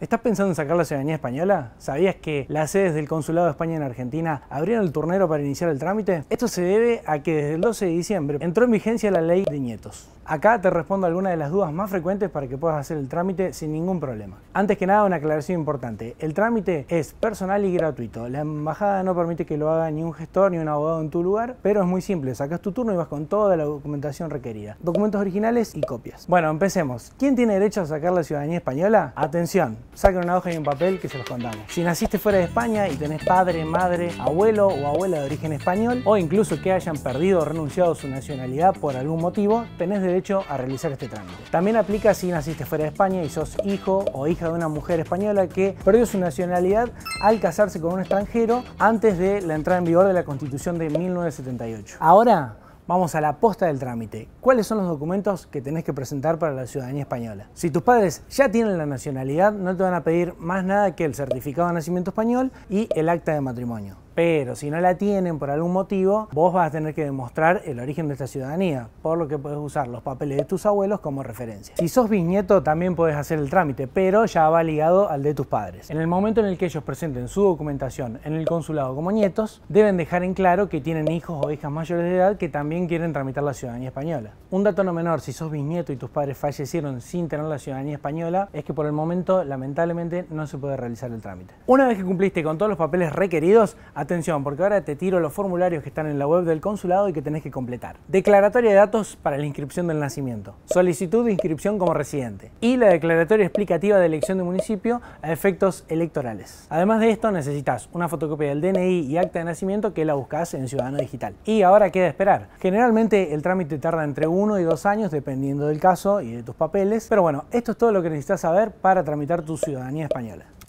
¿Estás pensando en sacar la ciudadanía española? ¿Sabías que las sedes del Consulado de España en Argentina abrieron el turnero para iniciar el trámite? Esto se debe a que desde el 12 de diciembre entró en vigencia la ley de nietos. Acá te respondo algunas de las dudas más frecuentes para que puedas hacer el trámite sin ningún problema. Antes que nada, una aclaración importante. El trámite es personal y gratuito. La embajada no permite que lo haga ni un gestor ni un abogado en tu lugar, pero es muy simple. Sacas tu turno y vas con toda la documentación requerida. Documentos originales y copias. Bueno, empecemos. ¿Quién tiene derecho a sacar la ciudadanía española? Atención saquen una hoja y un papel que se los contamos. Si naciste fuera de España y tenés padre, madre, abuelo o abuela de origen español, o incluso que hayan perdido o renunciado su nacionalidad por algún motivo, tenés derecho a realizar este trámite. También aplica si naciste fuera de España y sos hijo o hija de una mujer española que perdió su nacionalidad al casarse con un extranjero antes de la entrada en vigor de la Constitución de 1978. Ahora, Vamos a la posta del trámite. ¿Cuáles son los documentos que tenés que presentar para la ciudadanía española? Si tus padres ya tienen la nacionalidad, no te van a pedir más nada que el certificado de nacimiento español y el acta de matrimonio. Pero si no la tienen por algún motivo, vos vas a tener que demostrar el origen de esta ciudadanía, por lo que puedes usar los papeles de tus abuelos como referencia. Si sos bisnieto también puedes hacer el trámite, pero ya va ligado al de tus padres. En el momento en el que ellos presenten su documentación en el consulado como nietos, deben dejar en claro que tienen hijos o hijas mayores de edad que también quieren tramitar la ciudadanía española. Un dato no menor, si sos bisnieto y tus padres fallecieron sin tener la ciudadanía española, es que por el momento lamentablemente no se puede realizar el trámite. Una vez que cumpliste con todos los papeles requeridos, atención porque ahora te tiro los formularios que están en la web del consulado y que tenés que completar. Declaratoria de datos para la inscripción del nacimiento. Solicitud de inscripción como residente. Y la declaratoria explicativa de elección de municipio a efectos electorales. Además de esto necesitas una fotocopia del DNI y acta de nacimiento que la buscas en Ciudadano Digital. Y ahora queda esperar. Generalmente el trámite tarda entre uno y dos años dependiendo del caso y de tus papeles. Pero bueno, esto es todo lo que necesitas saber para tramitar tu ciudadanía española.